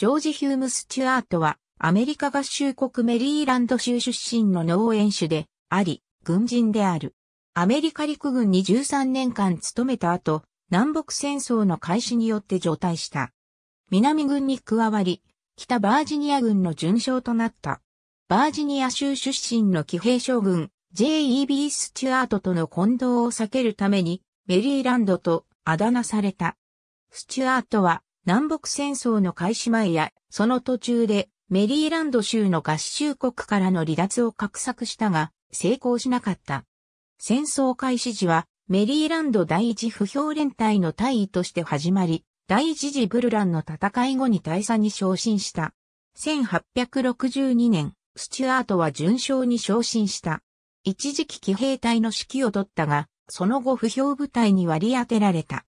ジョージ・ヒューム・スチュアートは、アメリカ合衆国メリーランド州出身の農園主であり、軍人である。アメリカ陸軍に13年間勤めた後、南北戦争の開始によって除隊した。南軍に加わり、北バージニア軍の巡将となった。バージニア州出身の騎兵将軍、J.E.B. スチュアートとの混同を避けるために、メリーランドとあだ名された。スチュアートは、南北戦争の開始前や、その途中でメリーランド州の合衆国からの離脱を画策したが、成功しなかった。戦争開始時は、メリーランド第一不評連隊の大尉として始まり、第一次ブルランの戦い後に大佐に昇進した。1862年、スチュアートは順将に昇進した。一時期騎兵隊の指揮を取ったが、その後不評部隊に割り当てられた。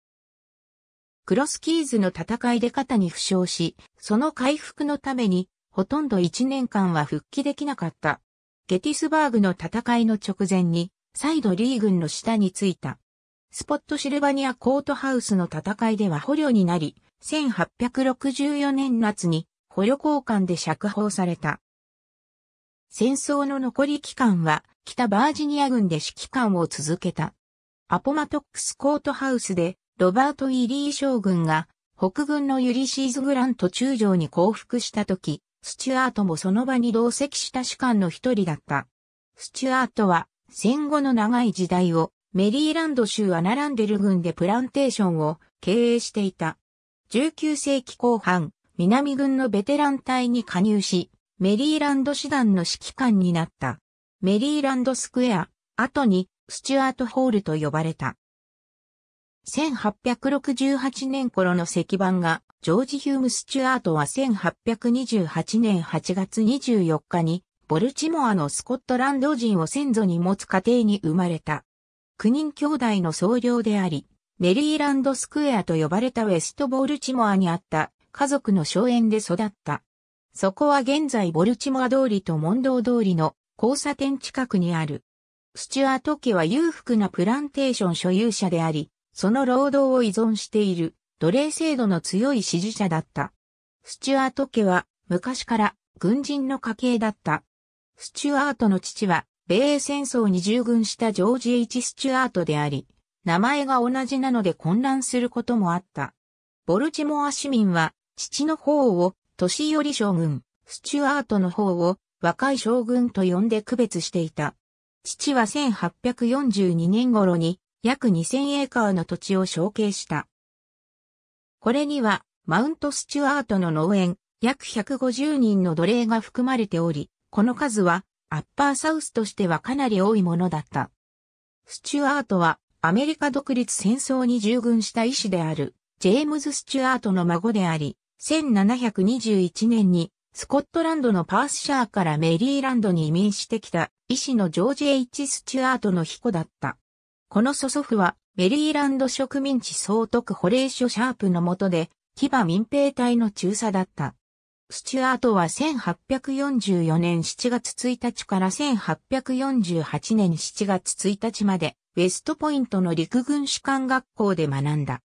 クロスキーズの戦いで肩に負傷し、その回復のために、ほとんど1年間は復帰できなかった。ゲティスバーグの戦いの直前に、再度リー軍の下についた。スポットシルバニアコートハウスの戦いでは捕虜になり、1864年夏に捕虜交換で釈放された。戦争の残り期間は北バージニア軍で指揮官を続けた。アポマトックスコートハウスでロバート・イリー将軍が、北軍のユリシーズ・グラント中将に降伏した時、スチュアートもその場に同席した士官の一人だった。スチュアートは、戦後の長い時代を、メリーランド州アナランデル郡でプランテーションを経営していた。19世紀後半、南軍のベテラン隊に加入し、メリーランド師団の指揮官になった。メリーランドスクエア、後にスチュアートホールと呼ばれた。1868年頃の石板が、ジョージ・ヒューム・スチュアートは1828年8月24日に、ボルチモアのスコットランド人を先祖に持つ家庭に生まれた。9人兄弟の総領であり、メリーランドスクエアと呼ばれたウェストボルチモアにあった家族の荘園で育った。そこは現在ボルチモア通りと問答通りの交差点近くにある。スチュアート家は裕福なプランテーション所有者であり、その労働を依存している奴隷制度の強い支持者だった。スチュアート家は昔から軍人の家系だった。スチュアートの父は米英戦争に従軍したジョージ・ H・ スチュアートであり、名前が同じなので混乱することもあった。ボルチモア市民は父の方を年寄り将軍、スチュアートの方を若い将軍と呼んで区別していた。父は1842年頃に約2000エーカーの土地を承継した。これには、マウントスチュアートの農園、約150人の奴隷が含まれており、この数は、アッパーサウスとしてはかなり多いものだった。スチュアートは、アメリカ独立戦争に従軍した医師である、ジェームズ・スチュアートの孫であり、1721年に、スコットランドのパースシャーからメリーランドに移民してきた、医師のジョージ・ H・ スチュアートの彦だった。この祖祖父は、メリーランド植民地総督保冷所シャープの下で、騎馬民兵隊の中佐だった。スチュアートは1844年7月1日から1848年7月1日まで、ウェストポイントの陸軍士官学校で学んだ。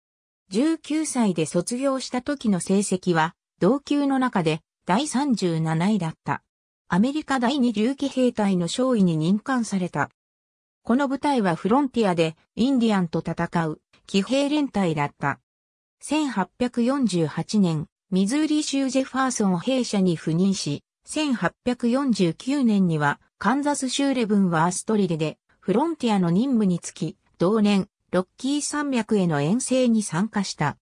19歳で卒業した時の成績は、同級の中で第37位だった。アメリカ第二流騎兵隊の勝尉に任官された。この部隊はフロンティアでインディアンと戦う騎兵連隊だった。1848年、ミズーリ州ジェファーソン兵舎に赴任し、1849年にはカンザス州レブンワーストリレでフロンティアの任務につき、同年、ロッキー山脈への遠征に参加した。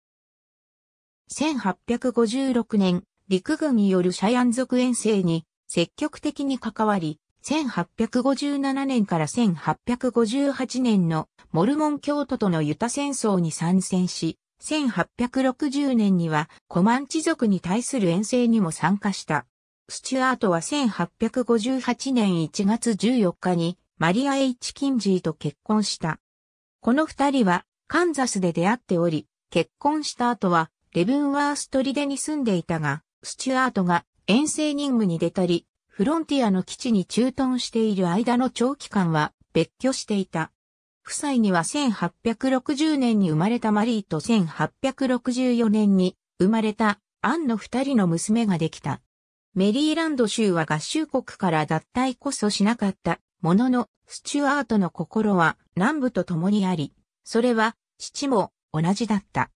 1856年、陸軍によるシャヤン族遠征に積極的に関わり、1857年から1858年のモルモン教徒とのユタ戦争に参戦し、1860年にはコマンチ族に対する遠征にも参加した。スチュアートは1858年1月14日にマリア・エイチ・キンジーと結婚した。この二人はカンザスで出会っており、結婚した後はレブンワーストリデに住んでいたが、スチュアートが遠征任務に出たり、フロンティアの基地に駐屯している間の長期間は別居していた。夫妻には1860年に生まれたマリーと1864年に生まれたアンの二人の娘ができた。メリーランド州は合衆国から脱退こそしなかったものの、スチュアートの心は南部と共にあり、それは父も同じだった。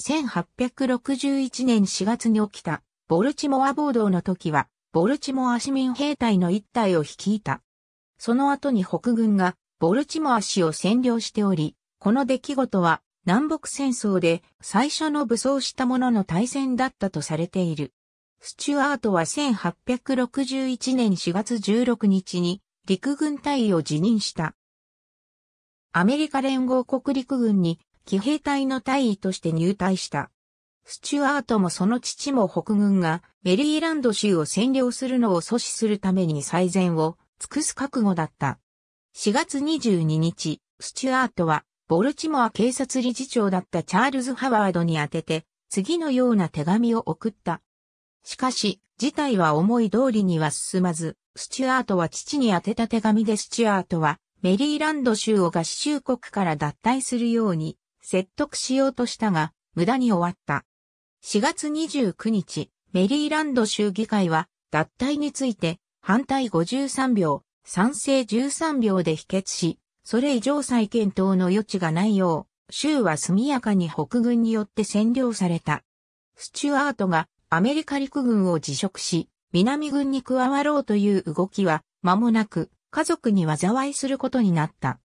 1861年4月に起きたボルチモア暴動の時はボルチモア市民兵隊の一隊を率いた。その後に北軍がボルチモア市を占領しており、この出来事は南北戦争で最初の武装した者の対戦だったとされている。スチュアートは1861年4月16日に陸軍隊を辞任した。アメリカ連合国陸軍に騎兵隊の隊員として入隊した。スチュアートもその父も北軍がメリーランド州を占領するのを阻止するために最善を尽くす覚悟だった。4月22日、スチュアートはボルチモア警察理事長だったチャールズ・ハワードに宛てて、次のような手紙を送った。しかし、事態は思い通りには進まず、スチュアートは父に宛てた手紙でスチュアートは、メリーランド州を合衆国から脱退するように、説得しようとしたが、無駄に終わった。4月29日、メリーランド州議会は、脱退について、反対53秒、賛成13秒で否決し、それ以上再検討の余地がないよう、州は速やかに北軍によって占領された。スチュアートがアメリカ陸軍を辞職し、南軍に加わろうという動きは、間もなく、家族に災いすることになった。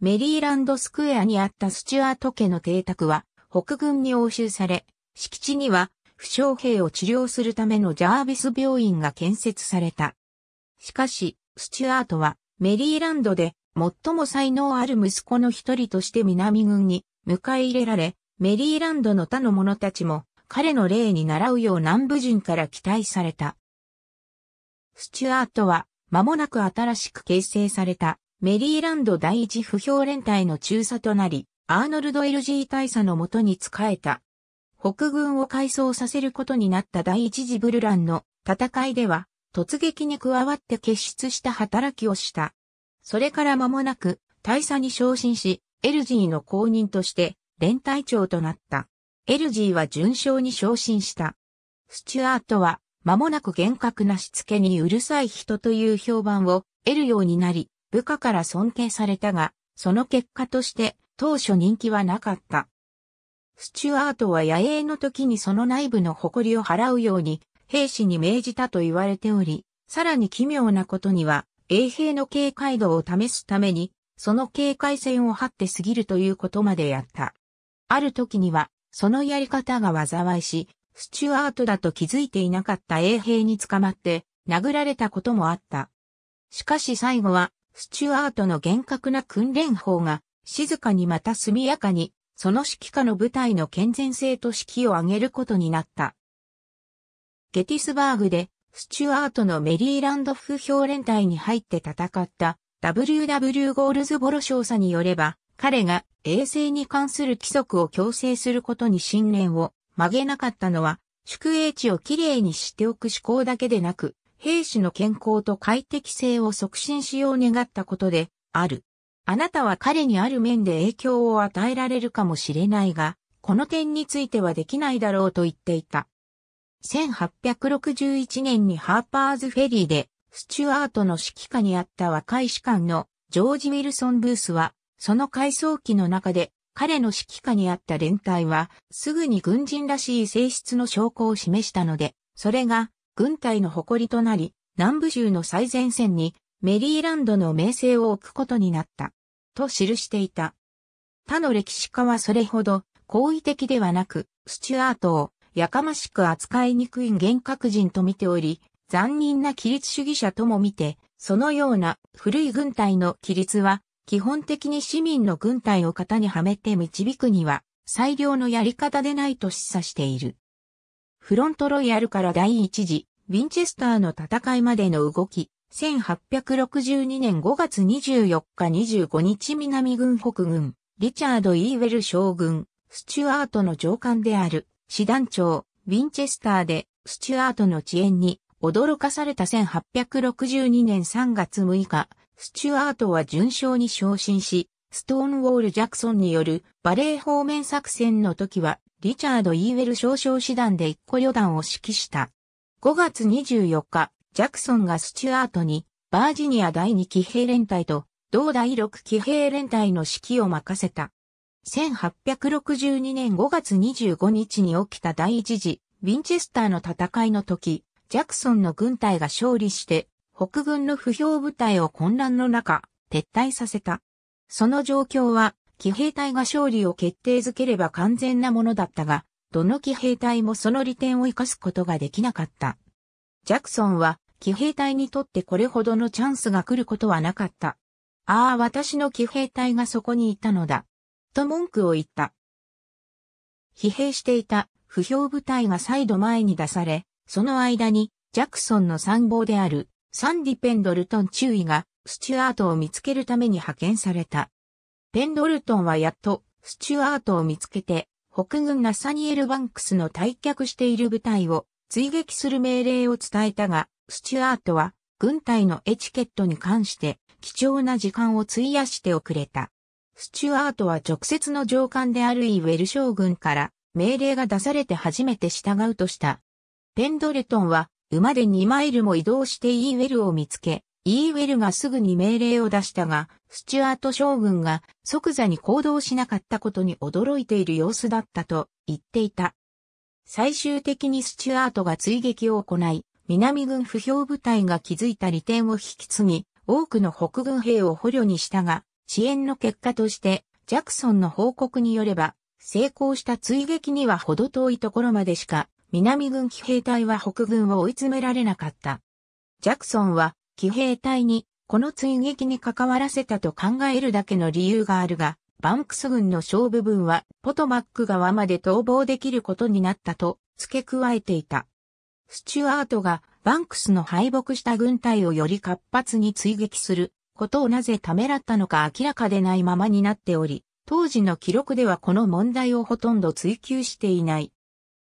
メリーランドスクエアにあったスチュアート家の邸宅は、北軍に押収され、敷地には、負傷兵を治療するためのジャービス病院が建設された。しかし、スチュアートは、メリーランドで、最も才能ある息子の一人として南軍に迎え入れられ、メリーランドの他の者たちも、彼の例に習うよう南部人から期待された。スチュアートは、間もなく新しく形成された、メリーランド第一不評連隊の中佐となり、アーノルド・エルジー大佐のもとに仕えた。北軍を改装させることになった第一次ブルランの戦いでは、突撃に加わって結出した働きをした。それから間もなく、大佐に昇進し、エルジーの後任として、連隊長となった。エルジーは順将に昇進した。スチュアートは、間もなく厳格なしつけにうるさい人という評判を得るようになり、部下から尊敬されたが、その結果として、当初人気はなかった。スチュアートは野営の時にその内部の誇りを払うように、兵士に命じたと言われており、さらに奇妙なことには、衛兵の警戒度を試すために、その警戒線を張って過ぎるということまでやった。ある時には、そのやり方が災いし、スチュアートだと気づいていなかった衛兵に捕まって、殴られたこともあった。しかし最後は、スチュアートの厳格な訓練法が、静かにまた速やかにその指揮下の部隊の健全性と指揮を挙げることになった。ゲティスバーグで、スチュアートのメリーランド風評連隊に入って戦った W.W. ゴールズボロ少佐によれば、彼が衛星に関する規則を強制することに信念を曲げなかったのは、宿営地をきれいにしておく思考だけでなく、兵士の健康と快適性を促進しよう願ったことである。あなたは彼にある面で影響を与えられるかもしれないが、この点についてはできないだろうと言っていた。1861年にハーパーズフェリーで、スチュアートの指揮下にあった若い士官のジョージ・ウィルソン・ブースは、その回想期の中で、彼の指揮下にあった連隊は、すぐに軍人らしい性質の証拠を示したので、それが、軍隊の誇りとなり、南部州の最前線に、メリーランドの名声を置くことになった。と記していた。他の歴史家はそれほど好意的ではなく、スチュアートをやかましく扱いにくい幻覚人と見ており、残忍な規律主義者とも見て、そのような古い軍隊の規律は、基本的に市民の軍隊を型にはめて導くには、最良のやり方でないと示唆している。フロントロイヤルから第一次、ウィンチェスターの戦いまでの動き、1862年5月24日25日南軍北軍、リチャード・イーウェル将軍、スチュアートの上官である、師団長、ウィンチェスターで、スチュアートの遅延に、驚かされた1862年3月6日、スチュアートは順将に昇進し、ストーンウォール・ジャクソンによるバレー方面作戦の時は、リチャード・イーウェル少将師団で一個旅団を指揮した。5月24日、ジャクソンがスチュアートに、バージニア第2騎兵連隊と、同第6騎兵連隊の指揮を任せた。1862年5月25日に起きた第一次、ウィンチェスターの戦いの時、ジャクソンの軍隊が勝利して、北軍の不評部隊を混乱の中、撤退させた。その状況は、騎兵隊が勝利を決定づければ完全なものだったが、どの騎兵隊もその利点を生かすことができなかった。ジャクソンは、騎兵隊にとってこれほどのチャンスが来ることはなかった。ああ、私の騎兵隊がそこにいたのだ。と文句を言った。疲弊していた不評部隊が再度前に出され、その間にジャクソンの参謀であるサンディ・ペンドルトン中尉がスチュアートを見つけるために派遣された。ペンドルトンはやっとスチュアートを見つけて北軍ナサニエル・バンクスの退却している部隊を追撃する命令を伝えたが、スチュアートは軍隊のエチケットに関して貴重な時間を費やしておくれた。スチュアートは直接の上官であるイウェル将軍から命令が出されて初めて従うとした。ペンドレトンは馬で2マイルも移動してイーウェルを見つけ、イーウェルがすぐに命令を出したが、スチュアート将軍が即座に行動しなかったことに驚いている様子だったと言っていた。最終的にスチュアートが追撃を行い、南軍不評部隊が築いた利点を引き継ぎ、多くの北軍兵を捕虜にしたが、支援の結果として、ジャクソンの報告によれば、成功した追撃には程遠いところまでしか、南軍騎兵隊は北軍を追い詰められなかった。ジャクソンは、騎兵隊に、この追撃に関わらせたと考えるだけの理由があるが、バンクス軍の小部分は、ポトマック側まで逃亡できることになったと、付け加えていた。スチュアートがバンクスの敗北した軍隊をより活発に追撃することをなぜためらったのか明らかでないままになっており、当時の記録ではこの問題をほとんど追求していない。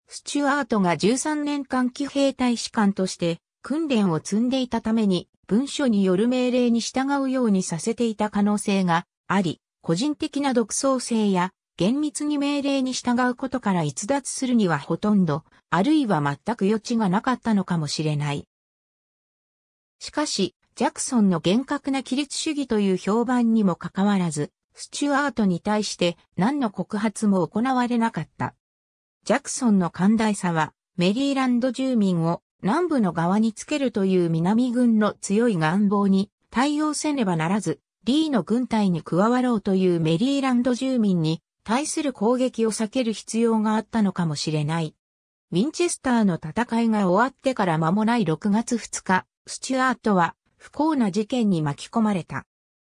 スチュアートが13年間騎兵大使館として訓練を積んでいたために文書による命令に従うようにさせていた可能性があり、個人的な独創性や厳密に命令に従うことから逸脱するにはほとんどあるいは全く余地がなかったのかもしれない。しかし、ジャクソンの厳格な規律主義という評判にもかかわらず、スチュアートに対して何の告発も行われなかった。ジャクソンの寛大さは、メリーランド住民を南部の側につけるという南軍の強い願望に対応せねばならず、リーの軍隊に加わろうというメリーランド住民に対する攻撃を避ける必要があったのかもしれない。ウィンチェスターの戦いが終わってから間もない6月2日、スチュアートは不幸な事件に巻き込まれた。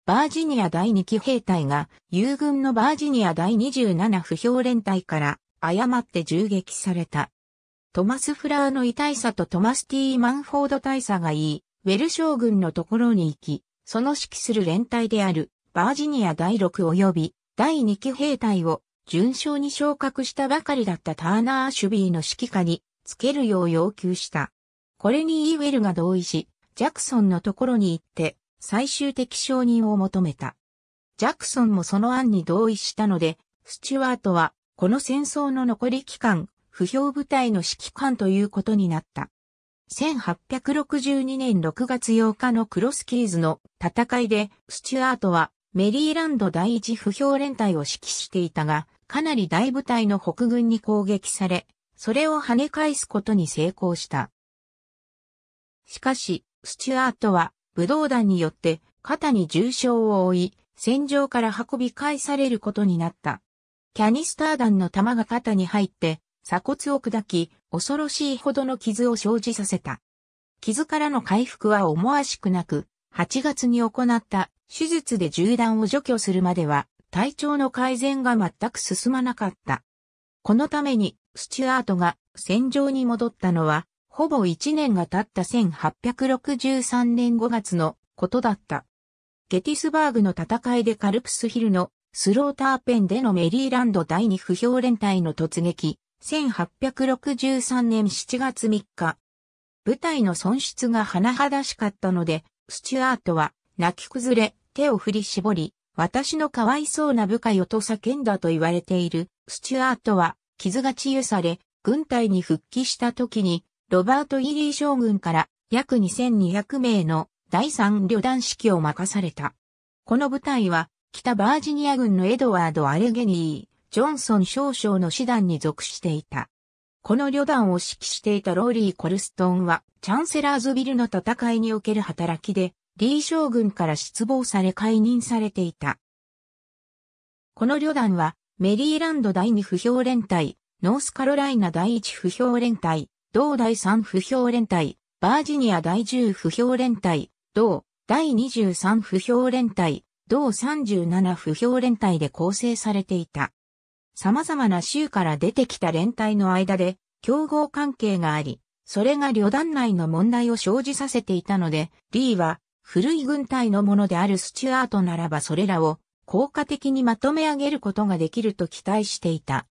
バージニア第2期兵隊が、友軍のバージニア第27不評連隊から誤って銃撃された。トマス・フラーの遺大佐とトマス・ティー・マンフォード大佐が言い、ウェル将軍のところに行き、その指揮する連隊である、バージニア第6及び第2期兵隊を準勝に昇格したばかりだったターナー・シュビーの指揮下につけるよう要求した。これにイーウェルが同意し、ジャクソンのところに行って最終的承認を求めた。ジャクソンもその案に同意したので、スチュワートはこの戦争の残り期間、不評部隊の指揮官ということになった。1862年6月8日のクロスキーズの戦いで、スチュアートはメリーランド第一不評連隊を指揮していたが、かなり大部隊の北軍に攻撃され、それを跳ね返すことに成功した。しかし、スチュアートは武道団によって肩に重傷を負い、戦場から運び返されることになった。キャニスター弾の弾が肩に入って、鎖骨を砕き、恐ろしいほどの傷を生じさせた。傷からの回復は思わしくなく、8月に行った手術で銃弾を除去するまでは体調の改善が全く進まなかった。このために、スチュアートが戦場に戻ったのは、ほぼ1年が経った1863年5月のことだった。ゲティスバーグの戦いでカルプスヒルのスローターペンでのメリーランド第二不評連隊の突撃、1863年7月3日。部隊の損失が甚だしかったので、スチュアートは泣き崩れ、手を振り絞り、私のかわいそうな部下よと叫んだと言われているスチュアートは傷が治癒され軍隊に復帰した時にロバート・イリー将軍から約2200名の第3旅団指揮を任された。この部隊は北バージニア軍のエドワード・アレゲニー、ジョンソン少将の師団に属していた。この旅団を指揮していたローリー・コルストンは、チャンセラーズビルの戦いにおける働きで、李将軍から失望され解任されていた。この旅団は、メリーランド第2不評連隊、ノースカロライナ第1不評連隊、同第3不評連隊、バージニア第10不評連隊、同第23不評連隊、同37不評連隊で構成されていた。様々な州から出てきた連隊の間で競合関係があり、それが旅団内の問題を生じさせていたので、リーは古い軍隊のものであるスチュアートならばそれらを効果的にまとめ上げることができると期待していた。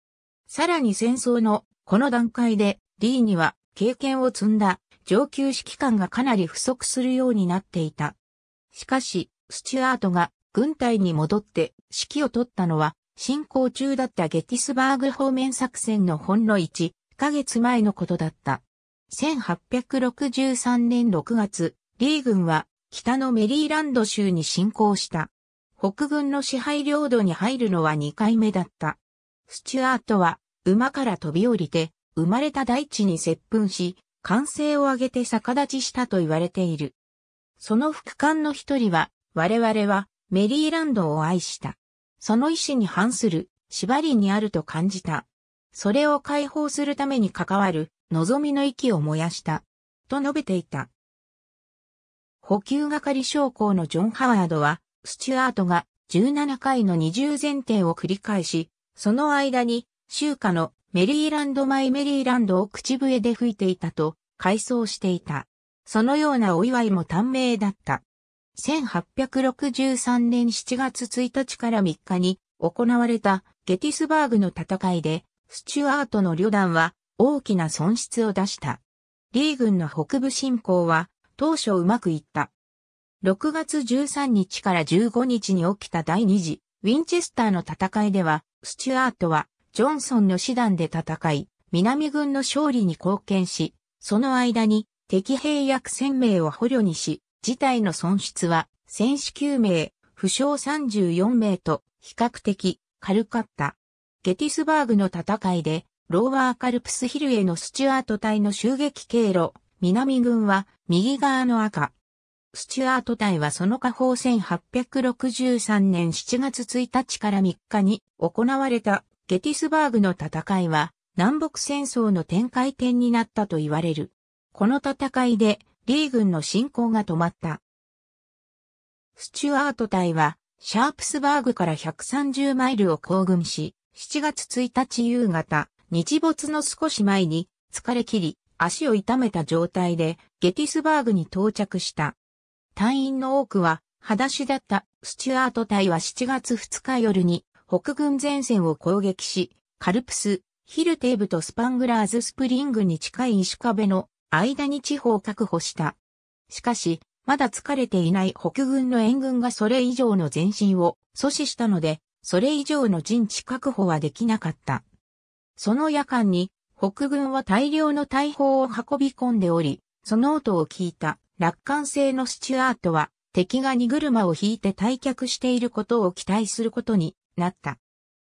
さらに戦争のこの段階でリーには経験を積んだ上級指揮官がかなり不足するようになっていた。しかし、スチュアートが軍隊に戻って指揮を取ったのは進行中だったゲティスバーグ方面作戦のほんの1ヶ月前のことだった。1863年6月、リー軍は北のメリーランド州に侵攻した。北軍の支配領土に入るのは2回目だった。スチュアートは馬から飛び降りて生まれた大地に接吻し、歓声を上げて逆立ちしたと言われている。その副官の一人は、我々はメリーランドを愛した。その意志に反する縛りにあると感じた。それを解放するために関わる望みの息を燃やした。と述べていた。補給係将校のジョン・ハワードは、スチュアートが17回の二重前提を繰り返し、その間に、州下のメリーランド・マイ・メリーランドを口笛で吹いていたと、回想していた。そのようなお祝いも短命だった。1863年7月1日から3日に行われたゲティスバーグの戦いで、スチュアートの旅団は大きな損失を出した。リー軍の北部侵攻は当初うまくいった。6月13日から15日に起きた第2次、ウィンチェスターの戦いでは、スチュアートは、ジョンソンの師団で戦い、南軍の勝利に貢献し、その間に、敵兵約1000名を捕虜にし、事態の損失は、戦死9名、負傷34名と、比較的、軽かった。ゲティスバーグの戦いで、ローワーカルプスヒルへのスチュアート隊の襲撃経路、南軍は右側の赤。スチュアート隊はその下方1863年7月1日から3日に行われたゲティスバーグの戦いは南北戦争の展開点になったと言われる。この戦いでリー軍の進行が止まった。スチュアート隊はシャープスバーグから130マイルを行軍し、7月1日夕方、日没の少し前に疲れ切り、足を痛めた状態でゲティスバーグに到着した。隊員の多くは裸足だったスチュアート隊は7月2日夜に北軍前線を攻撃し、カルプス、ヒルテーブとスパングラーズスプリングに近い石壁の間に地方を確保した。しかし、まだ疲れていない北軍の援軍がそれ以上の前進を阻止したので、それ以上の陣地確保はできなかった。その夜間に北軍は大量の大砲を運び込んでおり、その音を聞いた楽観性のスチュアートは敵が荷車を引いて退却していることを期待することになった。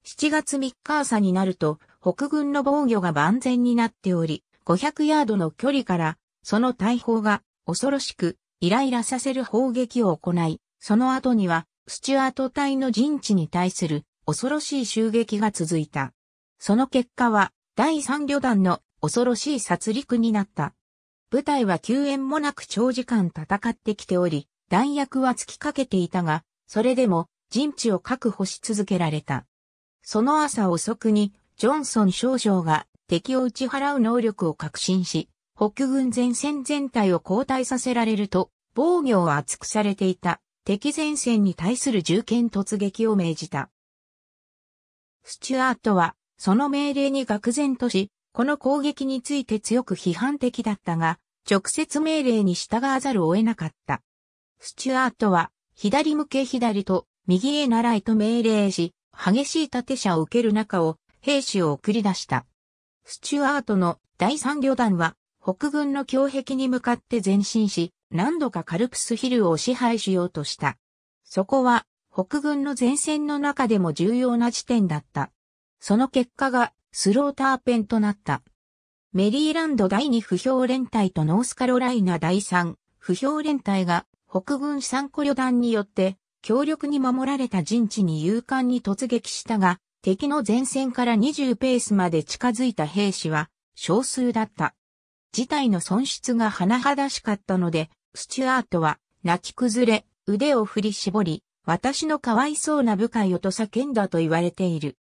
7月3日朝になると北軍の防御が万全になっており、500ヤードの距離からその大砲が恐ろしくイライラさせる砲撃を行い、その後にはスチュアート隊の陣地に対する恐ろしい襲撃が続いた。その結果は第3旅団の恐ろしい殺戮になった。部隊は救援もなく長時間戦ってきており、弾薬は尽きかけていたが、それでも陣地を確保し続けられた。その朝遅くに、ジョンソン少将が敵を打ち払う能力を確信し、北軍前線全体を交代させられると、防御を厚くされていた敵前線に対する銃剣突撃を命じた。スチュアートはその命令に愕然とし、この攻撃について強く批判的だったが、直接命令に従わざるを得なかった。スチュアートは、左向け左と、右へ習いと命令し、激しい盾射を受ける中を、兵士を送り出した。スチュアートの第三旅団は、北軍の強壁に向かって前進し、何度かカルプスヒルを支配しようとした。そこは、北軍の前線の中でも重要な地点だった。その結果がスローターペンとなった。メリーランド第2不評連隊とノースカロライナ第3不評連隊が北軍三個旅団によって強力に守られた陣地に勇敢に突撃したが、敵の前線から20ペースまで近づいた兵士は少数だった。事態の損失が甚だしかったので、スチュアートは泣き崩れ、腕を振り絞り、私のかわいそうな部下よと叫んだと言われている。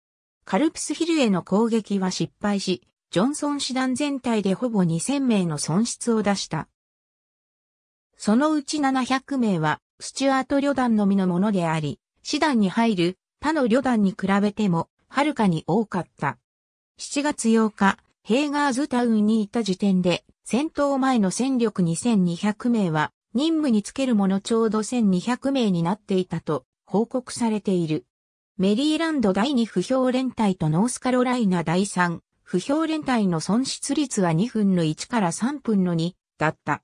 カルプスヒルへの攻撃は失敗し、ジョンソン師団全体でほぼ2000名の損失を出した。そのうち700名は、スチュアート旅団のみのものであり、師団に入る他の旅団に比べても、はるかに多かった。7月8日、ヘーガーズタウンにいた時点で、戦闘前の戦力2200名は、任務につけるものちょうど1200名になっていたと報告されている。メリーランド第2不評連隊とノースカロライナ第3不評連隊の損失率は2分の1から3分の2だった。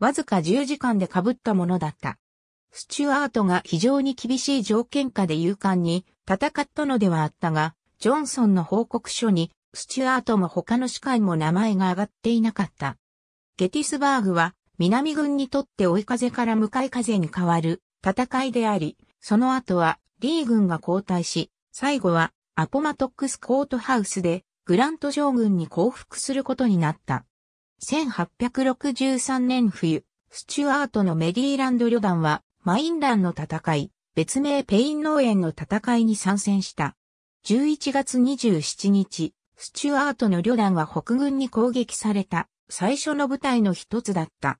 わずか10時間で被ったものだった。スチュアートが非常に厳しい条件下で勇敢に戦ったのではあったが、ジョンソンの報告書にスチュアートも他の士官も名前が挙がっていなかった。ゲティスバーグは南軍にとって追い風から向かい風に変わる戦いであり、その後はリー軍が交代し、最後はアポマトックスコートハウスでグラント将軍に降伏することになった。1863年冬、スチュアートのメリーランド旅団はマインランの戦い、別名ペイン農園の戦いに参戦した。11月27日、スチュアートの旅団は北軍に攻撃された最初の部隊の一つだった。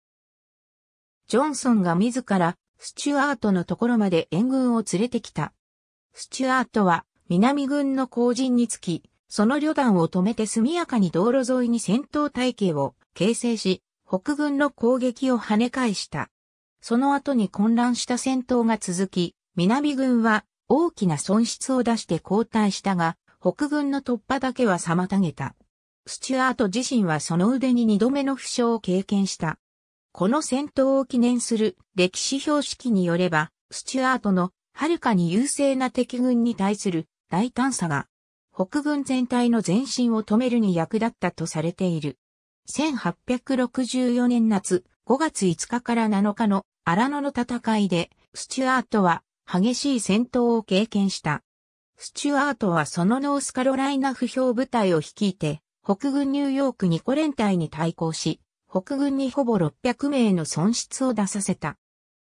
ジョンソンが自らスチュアートのところまで援軍を連れてきた。スチュアートは南軍の後陣につき、その旅団を止めて速やかに道路沿いに戦闘体系を形成し、北軍の攻撃を跳ね返した。その後に混乱した戦闘が続き、南軍は大きな損失を出して後退したが、北軍の突破だけは妨げた。スチュアート自身はその腕に二度目の負傷を経験した。この戦闘を記念する歴史標識によれば、スチュアートのはるかに優勢な敵軍に対する大胆さが、北軍全体の前進を止めるに役立ったとされている。1864年夏5月5日から7日の荒野の戦いで、スチュアートは激しい戦闘を経験した。スチュアートはそのノースカロライナ不評部隊を率いて、北軍ニューヨークニコ連隊に対抗し、北軍にほぼ600名の損失を出させた。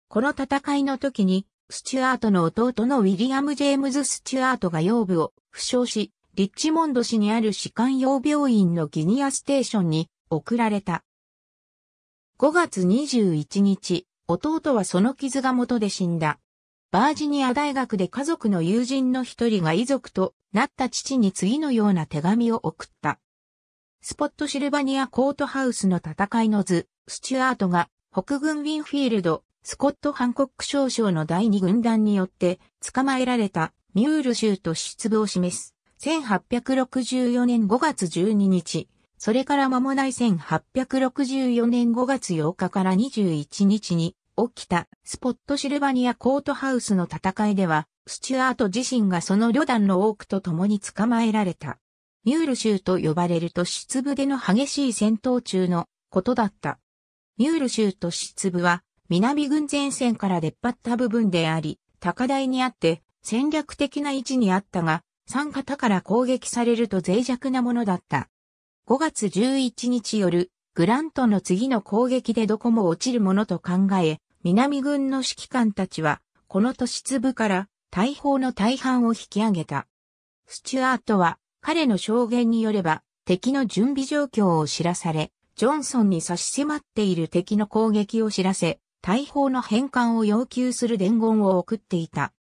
この戦いの時に、スチュアートの弟のウィリアム・ジェームズ・スチュアートが腰部を負傷し、リッチモンド市にある士官用病院のギニアステーションに送られた。5月21日、弟はその傷が元で死んだ。バージニア大学で家族の友人の一人が遺族となった父に次のような手紙を送った。スポットシルバニアコートハウスの戦いの図、スチュアートが、北軍ウィンフィールド、スコット・ハンコック少将の第二軍団によって、捕まえられた、ミュール州と出部を示す。1864年5月12日、それから間もない1864年5月8日から21日に起きたスポットシルバニアコートハウスの戦いでは、スチュアート自身がその旅団の多くと共に捕まえられた。ミュール州と呼ばれる都市部での激しい戦闘中のことだった。ミュール州都市部は南軍前線から出っ張った部分であり、高台にあって戦略的な位置にあったが、三方から攻撃されると脆弱なものだった。5月11日夜、グラントの次の攻撃でどこも落ちるものと考え、南軍の指揮官たちは、この都市部から大砲の大半を引き上げた。スチュアートは彼の証言によれば、敵の準備状況を知らされ、ジョンソンに差し迫っている敵の攻撃を知らせ、大砲の返還を要求する伝言を送っていた。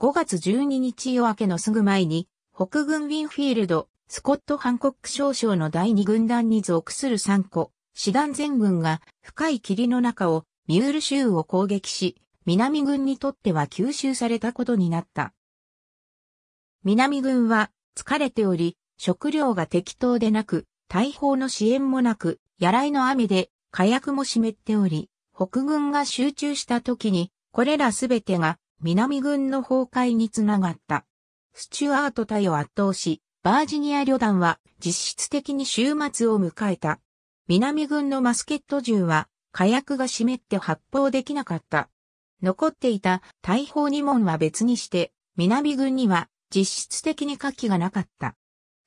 5月12日夜明けのすぐ前に、北軍ウィンフィールド、スコット・ハンコック少将の第二軍団に属する3個、師団全軍が深い霧の中をミュール州を攻撃し、南軍にとっては吸収されたことになった。南軍は疲れており、食料が適当でなく、大砲の支援もなく、やらいの雨で火薬も湿っており、北軍が集中した時に、これらすべてが南軍の崩壊につながった。スチュアート隊を圧倒し、バージニア旅団は実質的に終末を迎えた。南軍のマスケット銃は火薬が湿って発砲できなかった。残っていた大砲2門は別にして、南軍には実質的に火器がなかった。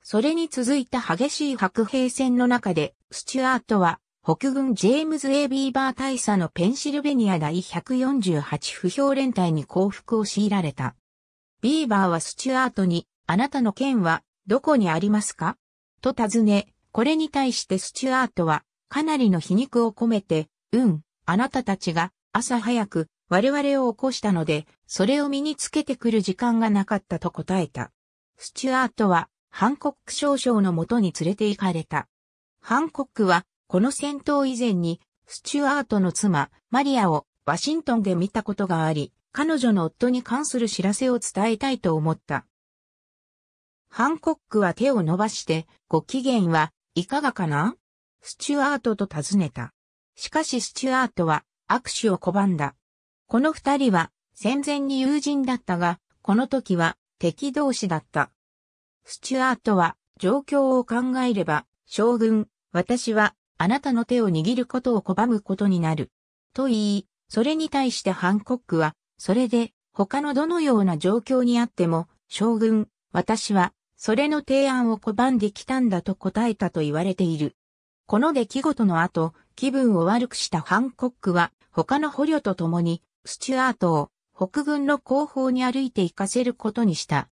それに続いた激しい白兵戦の中で、スチュアートは、北軍ジェームズ・エビーバー大佐のペンシルベニア第148不評連隊に降伏を強いられた。ビーバーはスチュアートに、あなたの剣は、どこにありますかと尋ね、これに対してスチュアートは、かなりの皮肉を込めて、うん、あなたたちが、朝早く、我々を起こしたので、それを身につけてくる時間がなかったと答えた。スチュアートは、ハンコック少将のもとに連れて行かれた。ハンコックは、この戦闘以前に、スチュアートの妻、マリアをワシントンで見たことがあり、彼女の夫に関する知らせを伝えたいと思った。ハンコックは手を伸ばして、ご機嫌はいかがかなスチュアートと尋ねた。しかしスチュアートは握手を拒んだ。この二人は戦前に友人だったが、この時は敵同士だった。スチュアートは状況を考えれば、将軍、私はあなたの手を握ることを拒むことになる。と言い、それに対してハンコックは、それで他のどのような状況にあっても、将軍、私は、それの提案を拒んできたんだと答えたと言われている。この出来事の後、気分を悪くしたハンコックは、他の捕虜と共に、スチュアートを北軍の後方に歩いて行かせることにした。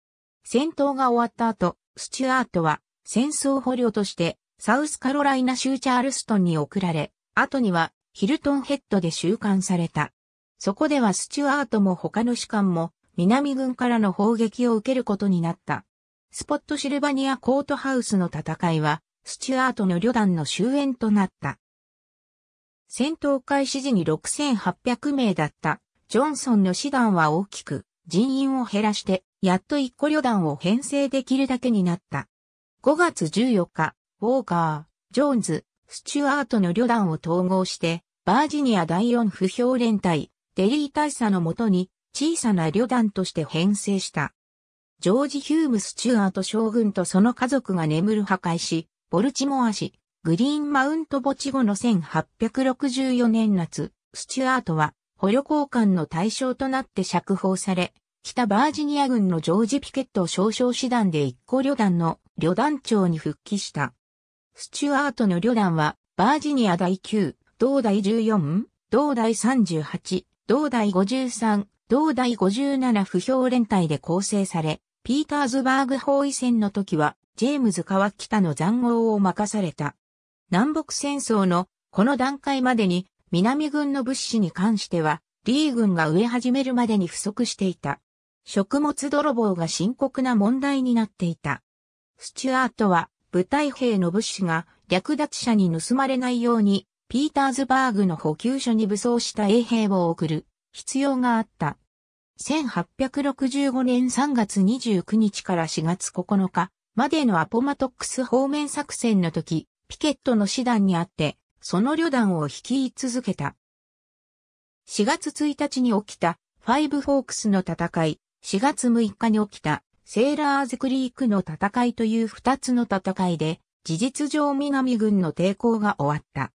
戦闘が終わった後、スチュアートは戦争捕虜としてサウスカロライナ州チャールストンに送られ、後にはヒルトンヘッドで収監された。そこではスチュアートも他の士官も南軍からの砲撃を受けることになった。スポットシルバニアコートハウスの戦いは、スチュアートの旅団の終焉となった。戦闘開始時に6800名だった。ジョンソンの師団は大きく人員を減らして、やっと一個旅団を編成できるだけになった。5月14日、ウォーカー、ジョーンズ、スチュアートの旅団を統合して、バージニア第4不評連隊、デリー大佐のもとに小さな旅団として編成した。ジョージ・ヒューム・スチュアート将軍とその家族が眠る破壊し、ボルチモア市、グリーンマウント墓地後の1864年夏、スチュアートは捕虜交換の対象となって釈放され、北バージニア軍のジョージ・ピケット少将師団で一個旅団の旅団長に復帰した。スチュアートの旅団は、バージニア第9、同第14、同第38、同第53、同第57不評連隊で構成され、ピーターズバーグ包囲戦の時は、ジェームズ川北の残壕を任された。南北戦争のこの段階までに南軍の物資に関しては、リー軍が植え始めるまでに不足していた。食物泥棒が深刻な問題になっていた。スチュアートは部隊兵の物資が略奪者に盗まれないように、ピーターズバーグの補給所に武装した衛兵を送る必要があった。1865年3月29日から4月9日までのアポマトックス方面作戦の時、ピケットの師団にあって、その旅団を率い続けた。4月1日に起きたファイブホークスの戦い、4月6日に起きたセーラーズクリークの戦いという2つの戦いで、事実上南軍の抵抗が終わった。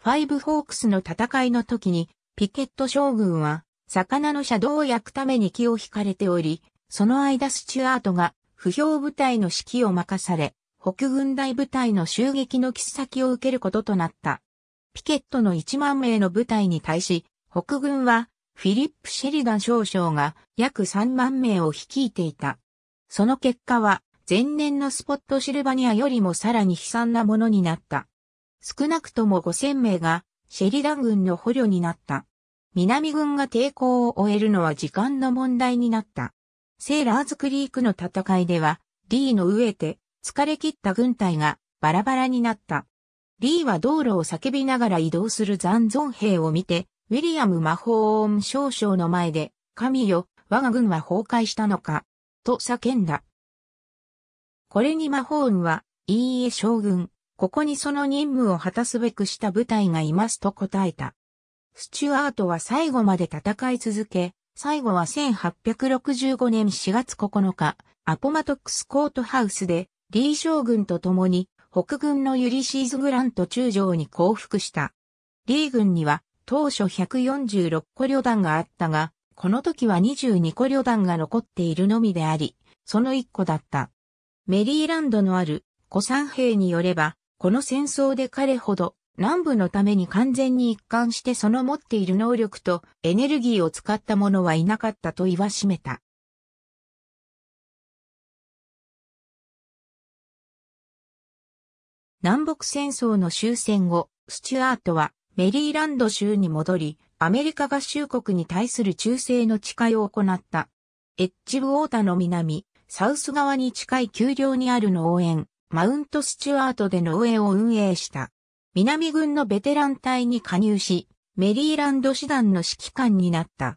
ファイブホークスの戦いの時に、ピケット将軍は、魚のシャドウを焼くために気を引かれており、その間スチュアートが、不評部隊の指揮を任され、北軍大部隊の襲撃の喫先を受けることとなった。ピケットの1万名の部隊に対し、北軍はフィリップ・シェリダン少将が約3万名を率いていた。その結果は、前年のスポットシルバニアよりもさらに悲惨なものになった。少なくとも5000名がシェリダン軍の捕虜になった。南軍が抵抗を終えるのは時間の問題になった。セーラーズクリークの戦いでは、リーの上で疲れ切った軍隊がバラバラになった。リーは道路を叫びながら移動する残存兵を見て、ウィリアム魔法音少将の前で、神よ、我が軍は崩壊したのか、と叫んだ。これに魔法音は、いいえ将軍、ここにその任務を果たすべくした部隊がいますと答えた。スチュアートは最後まで戦い続け、最後は1865年4月9日、アポマトックスコートハウスでリー将軍と共に北軍のユリシーズ・グラント中将に降伏した。リー軍には当初146個旅団があったが、この時は22個旅団が残っているのみであり、その1個だった。メリーランドのある古参兵によれば、この戦争で彼ほど南部のために完全に一貫してその持っている能力とエネルギーを使った者はいなかったと言わしめた。南北戦争の終戦後、スチュアートはメリーランド州に戻り、アメリカ合衆国に対する忠誠の誓いを行った。エッジウォータの南、サウス側に近い丘陵にある農園、マウントスチュアートで農園を運営した。南軍のベテラン隊に加入し、メリーランド師団の指揮官になった。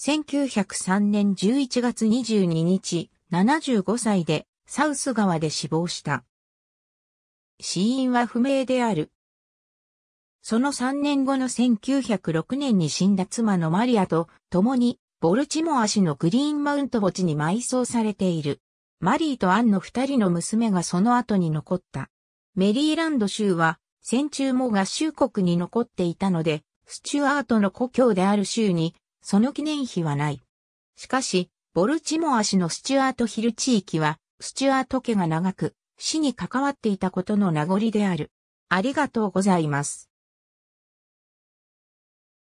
1903年11月22日、75歳でサウス川で死亡した。死因は不明である。その3年後の1906年に死んだ妻のマリアと共にボルチモア氏のグリーンマウント墓地に埋葬されている。マリーとアンの二人の娘がその後に残った。メリーランド州は戦中も合衆国に残っていたので、スチュアートの故郷である州にその記念碑はない。しかし、ボルチモア氏のスチュアートヒル地域はスチュアート家が長く、死に関わっていたことの名残である。ありがとうございます。